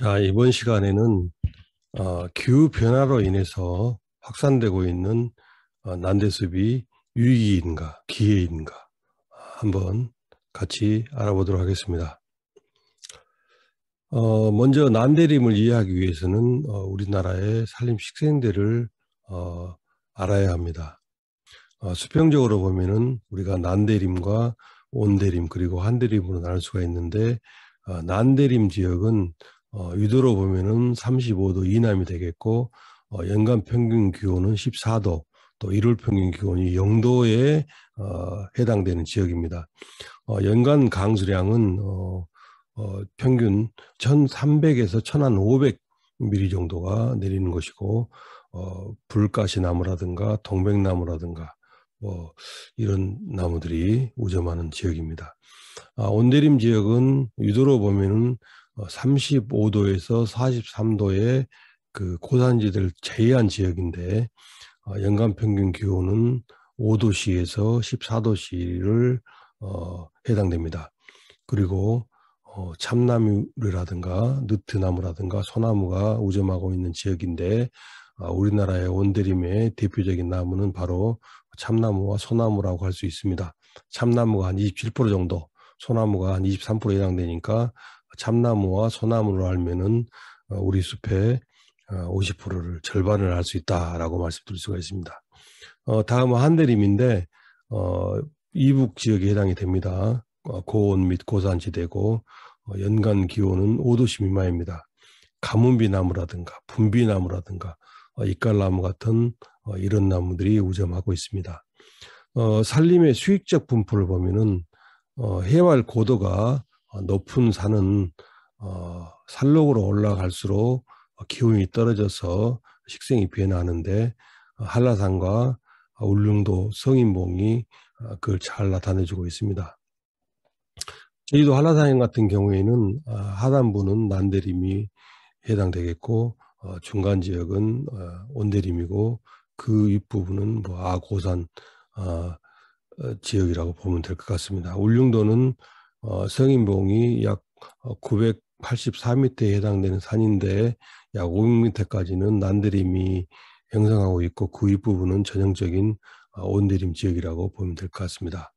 자, 이번 시간에는 어, 기후 변화로 인해서 확산되고 있는 어, 난데숲이 유익인가 기회인가 한번 같이 알아보도록 하겠습니다. 어, 먼저 난데림을 이해하기 위해서는 어, 우리나라의 산림 식생대를 어, 알아야 합니다. 어, 수평적으로 보면은 우리가 난데림과 온대림 그리고 한대림으로 나눌 수가 있는데 어, 난대림 지역은 어, 유도로 보면은 35도 이남이 되겠고 어, 연간 평균 기온은 14도, 또1월 평균 기온이 0도에 어, 해당되는 지역입니다. 어, 연간 강수량은 어, 어, 평균 1,300에서 1,500mm 정도가 내리는 것이고 어, 불가시나무라든가 동백나무라든가 뭐 이런 나무들이 우점하는 지역입니다. 아, 온대림 지역은 위도로 보면은 35도에서 어, 43도의 그 고산지들 제외한 지역인데 어, 연간 평균 기온은 5도씨에서 14도씨를 어, 해당됩니다. 그리고 어, 참나무라든가 느트나무라든가 소나무가 우점하고 있는 지역인데 어, 우리나라의 온대림의 대표적인 나무는 바로 참나무와 소나무라고 할 수 있습니다. 참나무가 한 27% 정도, 소나무가 한23% 해당되니까 참나무와 소나무를 알면은 어, 우리 숲의 50%를 어, 절반을 알수 있다라고 말씀드릴 수가 있습니다. 어, 다음은 한대림인데 어, 이북 지역에 해당이 됩니다. 어, 고온 및 고산지대고 연간 기온은 5도씨 미만입니다. 가문비나무라든가 분비나무라든가 이깔나무 같은 이런 나무들이 우점하고 있습니다. 어, 산림의 수익적 분포를 보면은 어, 해발 고도가 어, 높은 산은 어, 산록으로 올라갈수록 기온이 떨어져서 식생이 변하는데 어, 한라산과 울릉도 성인봉이 어, 그걸 잘 나타내주고 있습니다. 제주도 한라산 같은 경우에는 하단부는 난대림이 해당되겠고 중간 지역은 온대림이고 그 윗부분은 뭐 아고산 지역이라고 보면 될 것 같습니다. 울릉도는 어, 성인봉이 약 984m에 어, 해당되는 산인데 약 500m까지는 난드림이 형성하고 있고 그 윗부분은 전형적인 어, 온대림 지역이라고 보면 될 것 같습니다.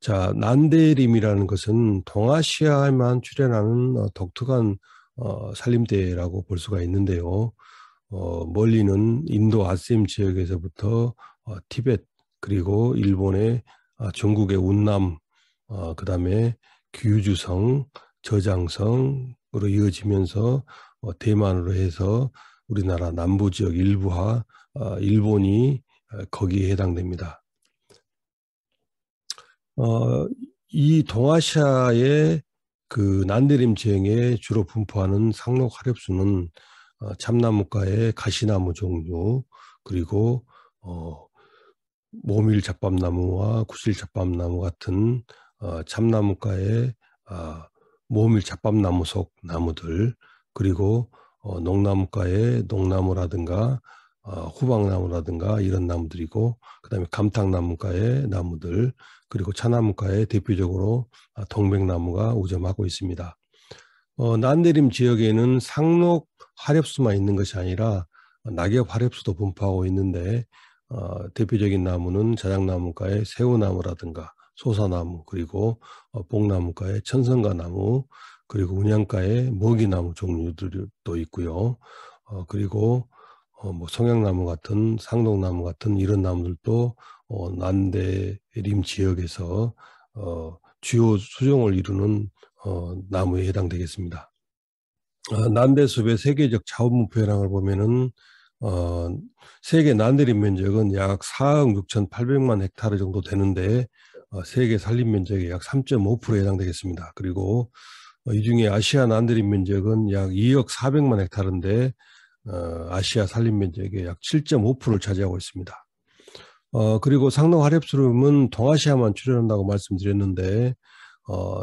자, 난데림이라는 것은 동아시아에만 출현하는 어, 독특한 어, 산림대라고 볼 수가 있는데요. 어, 멀리는 인도 아셈 지역에서부터 어, 티벳 그리고 일본의 아, 중국의 운남 어, 그 다음에 규주성, 저장성으로 이어지면서 어, 대만으로 해서 우리나라 남부 지역 일부와 어, 일본이 어, 거기에 해당됩니다. 어, 이 동아시아의 그 난데림 지형에 주로 분포하는 상록 화렵수는 어, 참나무과의 가시나무 종류 그리고 어, 모밀 잡밥나무와 구실 잡밥나무 같은 어, 참나무가의 어, 아, 모밀 잡밥나무속 나무들 그리고 어, 농나무가의 농나무라든가 어, 후방나무라든가 이런 나무들이고 그다음에 감탕나무가의 나무들 그리고 차나무가의 대표적으로 아, 동백나무가 우점하고 있습니다. 어, 난내림 지역에는 상록 화렵수만 있는 것이 아니라 어, 낙엽 화렵수도 분포하고 있는데 어, 대표적인 나무는 자작나무가의 새우나무라든가 소사나무 그리고 어, 복나무과의 천성가나무 그리고 운양과의 먹이나무 종류들도 있고요. 어, 그리고 어, 뭐 성향나무 같은 상동나무 같은 이런 나무들도 어, 난대림 지역에서 어, 주요 수종을 이루는 어, 나무에 해당되겠습니다. 어, 난대숲의 세계적 자원분포 현황을 보면은 어, 세계 난대림 면적은 약 4억 6 8 0만 헥타르 정도 되는데 어, 세계 산림 면적의 약 3.5%에 해당되겠습니다. 그리고 어, 이 중에 아시아 난드림 면적은 약 2억 400만 헥타르인데 어, 아시아 산림 면적의 약 7.5%를 차지하고 있습니다. 어, 그리고 상농 하랩수름은 동아시아만 출현한다고 말씀드렸는데 어,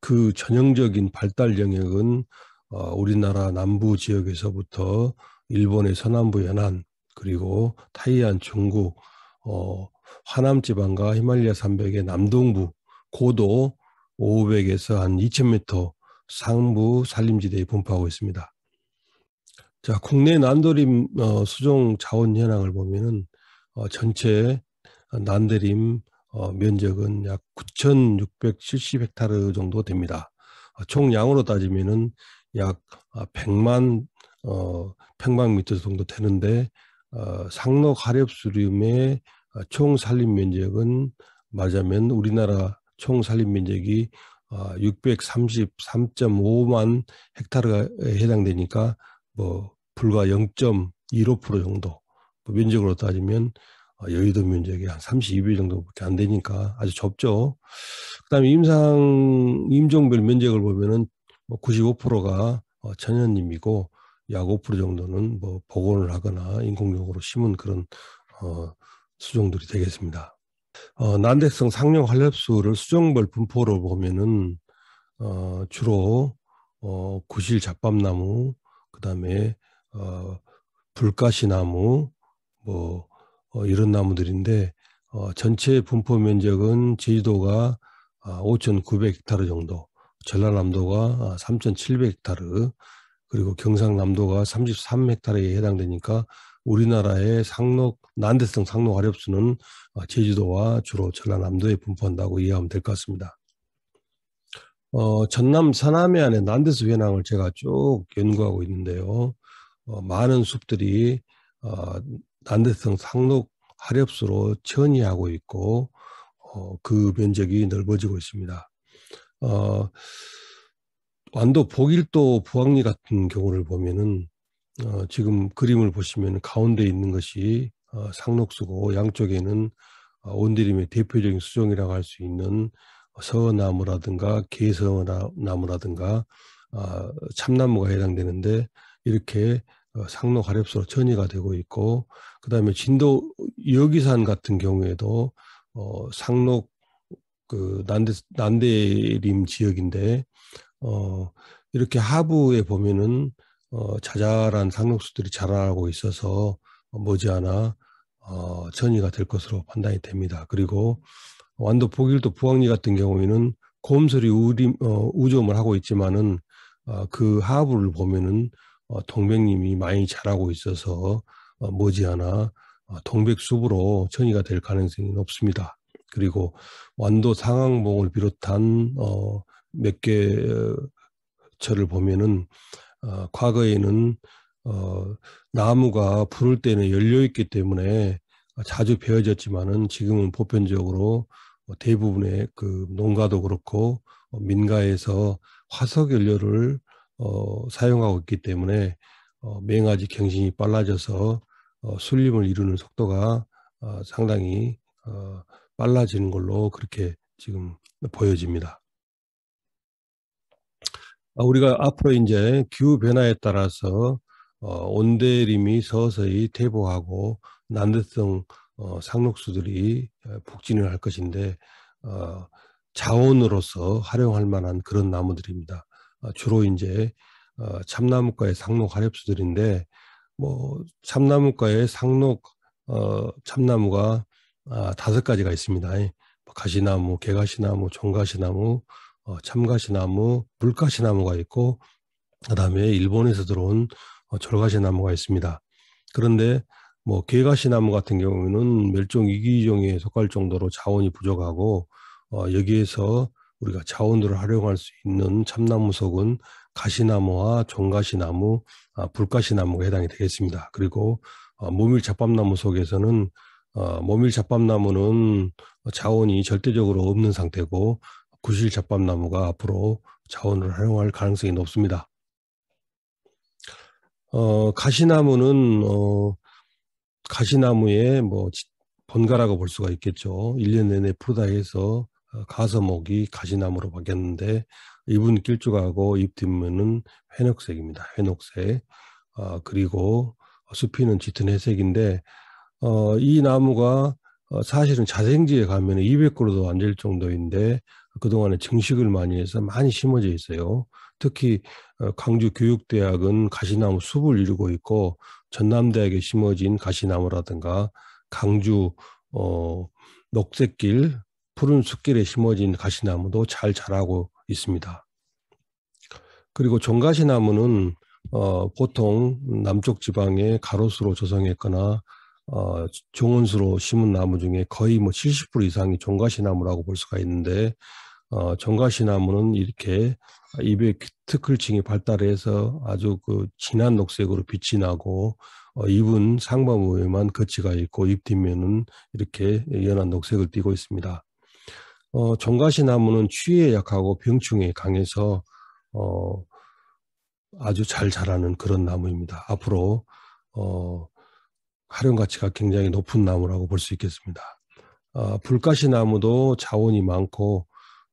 그 전형적인 발달 영역은 어, 우리나라 남부 지역에서부터 일본의 서남부 연안 그리고 타이완 중국 어, 화남 지방과 히말리아 산맥의 남동부 고도 500에서 한 2000m 상부 산림지대에 분포하고 있습니다. 자, 국내 난도림 어, 수종 자원 현황을 보면은 어, 전체 난대림 어, 면적은 약 9,670헥타르 정도 됩니다. 총 양으로 따지면은 약 100만 어, 평방미터 정도 되는데 어, 상록 하렵수륨의 어, 총 산림 면적은 맞으면 우리나라 총 산림 면적이 633.5만 어, 헥타르가 해당되니까 뭐 불과 0.15% 정도 면적으로 따지면 어, 여의도 면적이 한 32배 정도밖에 안 되니까 아주 좁죠. 그다음에 임상 임종별 면적을 보면은 뭐 95%가 천연임이고 약 5% 정도는 뭐 복원을 하거나 인공적으로 심은 그런 어 수종들이 되겠습니다. 어, 난대성 상용 활렙수를 수종벌 분포로 보면은 어, 주로 어, 구실 잡밤나무 그다음에 어, 불가시나무 뭐 어, 이런 나무들인데 어, 전체 분포 면적은 제주도가 아, 5,900헥타르 정도, 전라남도가 3,700헥타르, 아, 그리고 경상남도가 33헥타르에 해당되니까 우리나라의 상록 난대성 상록 아렵수는 어, 제주도와 주로 전라남도에 분포한다고 이해하면 될 것 같습니다. 어, 전남 서남해안의 난대수 현황을 제가 쭉 연구하고 있는데요. 어, 많은 숲들이 어, 난대성 상록 하렵수로 천이하고 있고 어, 그 면적이 넓어지고 있습니다. 어, 완도 복일도 부항리 같은 경우를 보면은 어, 지금 그림을 보시면 가운데 있는 것이 어, 상록수고 양쪽에는 어, 온드림의 대표적인 수종이라고 할 수 있는 서나무라든가 개서나무라든가 어, 아, 참나무가 해당되는데 이렇게 어, 상록 가렵수로 전이가 되고 있고 그 다음에 진도 여기산 같은 경우에도 어, 상록 그 난대 난대림 지역인데 어, 이렇게 하부에 보면은 어, 자잘한 상록수들이 자라고 나 있어서 머지않아 어, 전이가 될 것으로 판단이 됩니다. 그리고 완도 포길도 부황리 같은 경우에는 곰설이 우림, 어, 우점을 하고 있지만은 어, 그 하부를 보면은 어, 동백님이 많이 자라고 있어서 어, 머지않아 어, 동백숲으로 전이가 될 가능성이 높습니다. 그리고 완도 상황봉을 비롯한 어, 몇개절를 어, 보면은 어, 과거에는 어, 나무가 부를 때는 열려 있기 때문에 자주 베어졌지만은 지금은 보편적으로 대부분의 그 농가도 그렇고 민가에서 화석 연료를 어, 사용하고 있기 때문에 어, 맹아지 갱신이 빨라져서 어, 순림을 이루는 속도가 어, 상당히 어, 빨라지는 걸로 그렇게 지금 보여집니다. 아, 우리가 앞으로 이제 기후 변화에 따라서 어, 온대림이 서서히 퇴보하고 난대성 어, 상록수들이 북진을 어, 할 것인데 자원으로서 활용할 만한 그런 나무들입니다. 아, 주로 이제 참나무과의 상록 활엽수들인데뭐 참나무과의 상록 참나무가 아, 다섯 가지가 있습니다. 가시나무, 개가시나무, 종가시나무, 어, 참가시나무, 물가시나무가 있고 그다음에 일본에서 들어온 어, 절가시나무가 있습니다. 그런데 뭐 개가시나무 같은 경우는 멸종 위기종에 속할 정도로 자원이 부족하고 어, 여기에서 우리가 자원들을 활용할 수 있는 참나무석은 가시나무와 종가시나무, 아, 불가시나무가 해당이 되겠습니다. 그리고 어, 모밀잡밥나무 속에서는 어, 모밀잡밥나무는 자원이 절대적으로 없는 상태고 구실 잡밥나무가 앞으로 자원을 활용할 가능성이 높습니다. 어, 가시나무는 어, 가시나무의 뭐 번갈아가 볼 수가 있겠죠. 1년 내내 푸르다 해서 어, 가서목이 가시나무로 바뀌었는데 잎은 길쭉하고 잎 뒷면은 회녹색입니다. 회녹색. 어, 그리고 숲이는 짙은 회색인데 어, 이 나무가 어, 사실은 자생지에 가면 200그루도 안 될 정도인데 그동안에 증식을 많이 해서 많이 심어져 있어요. 특히 어, 광주 교육대학은 가시나무 숲을 이루고 있고 전남대학에 심어진 가시나무라든가 강주 어, 녹색길 푸른 숲길에 심어진 가시나무도 잘 자라고 있습니다. 그리고 종가시나무는 어, 보통 남쪽 지방에 가로수로 조성했거나 어, 정원수로 심은 나무 중에 거의 뭐 70% 이상이 종가시나무라고 볼 수가 있는데 어, 종가시나무는 이렇게 입의 특클층이 발달해서 아주 그 진한 녹색으로 빛이 나고 어, 입은 상반부에만 거치가 있고 입 뒷면은 이렇게 연한 녹색을 띠고 있습니다. 어, 종가시나무는 추위에 약하고 병충해에 강해서 어, 아주 잘 자라는 그런 나무입니다. 앞으로 어, 활용 가치가 굉장히 높은 나무라고 볼 수 있겠습니다. 어, 불가시 나무도 자원이 많고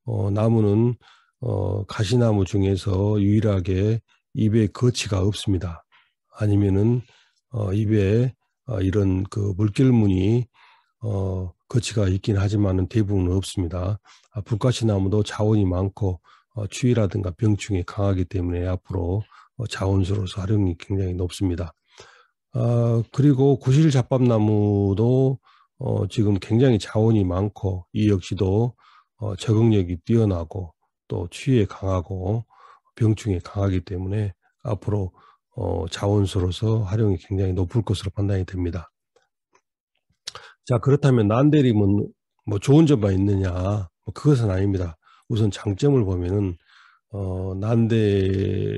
어, 나무는 어, 가시나무 중에서 유일하게 입에 거치가 없습니다. 아니면은 어, 입에 어, 이런 그물결무늬 어, 거치가 있긴 하지만 대부분은 없습니다. 아, 불가시나무도 자원이 많고 어, 추위라든가 병충해 강하기 때문에 앞으로 어, 자원수로서 활용이 굉장히 높습니다. 아, 그리고 구실 잡밥나무도 어, 지금 굉장히 자원이 많고 이 역시도 어, 적응력이 뛰어나고 또 취해 강하고 병충해 강하기 때문에 앞으로 어, 자원수로서 활용이 굉장히 높을 것으로 판단이 됩니다. 자 그렇다면 난대림은 뭐 좋은 점만 있느냐 뭐 그것은 아닙니다. 우선 장점을 보면은 어, 난대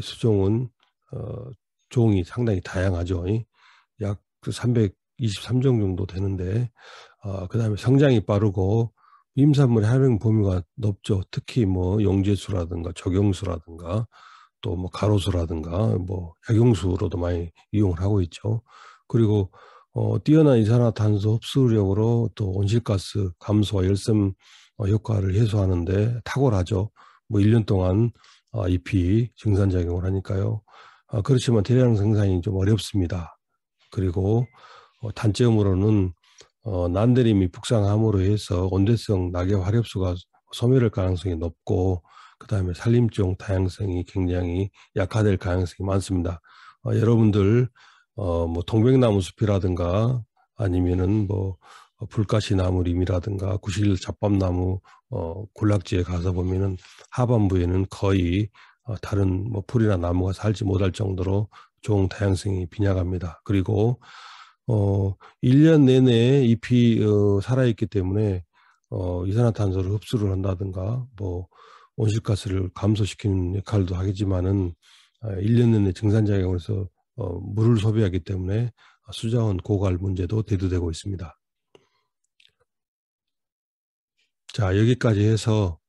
수종은 어, 종이 상당히 다양하죠. 약 323종 그 정도 되는데 어, 그다음에 성장이 빠르고 임산물의 활용 범위가 높죠 특히 뭐 용제수라든가 적용수라든가 또 뭐 가로수라든가 뭐 약용수로도 많이 이용을 하고 있죠. 그리고 어, 뛰어난 이산화탄소 흡수력으로 또 온실가스 감소와 열섬 어, 효과를 해소하는데 탁월하죠. 뭐 1년 동안 어, 잎이 증산작용을 하니까요. 어, 그렇지만 대량 생산이 좀 어렵습니다. 그리고 어, 단점으로는 어, 난데림이 북상함으로 해서 온대성 낙엽 화렵수가 소멸할 가능성이 높고 그 다음에 산림종 다양성이 굉장히 약화될 가능성이 많습니다. 어, 여러분들 어, 뭐 동백나무 숲이라든가 아니면은 뭐 어, 불가시나무림이라든가 구실 잡밤나무 어, 군락지에 가서 보면은 하반부에는 거의 어, 다른 뭐 풀이나 나무가 살지 못할 정도로 종 다양성이 빈약합니다. 그리고 어 1년 내내 잎이 어, 살아있기 때문에 어, 이산화탄소를 흡수를 한다든가 뭐 온실가스를 감소시키는 역할도 하겠지만은 1년 아, 내내 증산작용해서 어, 물을 소비하기 때문에 수자원 고갈 문제도 대두되고 있습니다. 자 여기까지 해서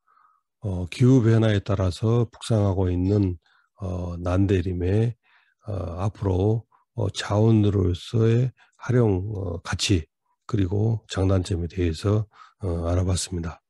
어, 기후 변화에 따라서 북상하고 있는 어, 난대림의 어, 앞으로 어, 자원으로서의 활용 어, 가치 그리고 장단점에 대해서 어, 알아봤습니다.